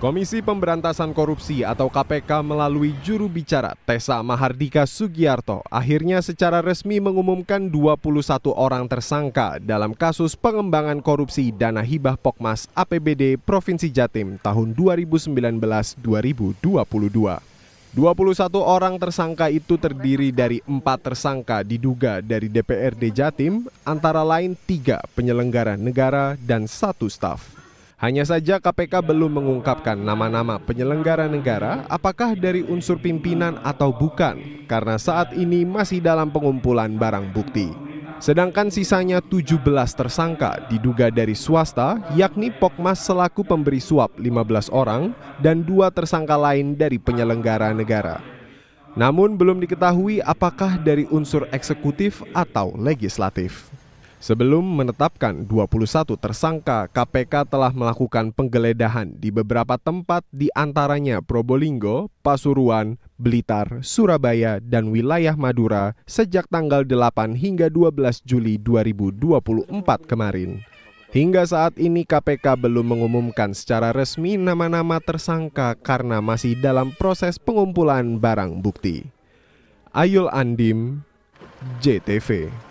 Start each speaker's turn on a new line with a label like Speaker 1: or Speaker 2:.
Speaker 1: Komisi Pemberantasan Korupsi atau KPK melalui juru bicara Tessa Mahardika Sugiarto akhirnya secara resmi mengumumkan 21 orang tersangka dalam kasus pengembangan korupsi dana hibah Pokmas APBD Provinsi Jatim tahun 2019-2022. 21 orang tersangka itu terdiri dari empat tersangka diduga dari DPRD Jatim, antara lain tiga penyelenggara negara dan satu staf. Hanya saja KPK belum mengungkapkan nama-nama penyelenggara negara apakah dari unsur pimpinan atau bukan karena saat ini masih dalam pengumpulan barang bukti. Sedangkan sisanya 17 tersangka diduga dari swasta yakni Pokmas selaku pemberi suap 15 orang dan dua tersangka lain dari penyelenggara negara. Namun belum diketahui apakah dari unsur eksekutif atau legislatif. Sebelum menetapkan 21 tersangka, KPK telah melakukan penggeledahan di beberapa tempat di antaranya Probolinggo, Pasuruan, Blitar, Surabaya, dan wilayah Madura sejak tanggal 8 hingga 12 Juli 2024 kemarin. Hingga saat ini KPK belum mengumumkan secara resmi nama-nama tersangka karena masih dalam proses pengumpulan barang bukti. Ayul Andim, JTV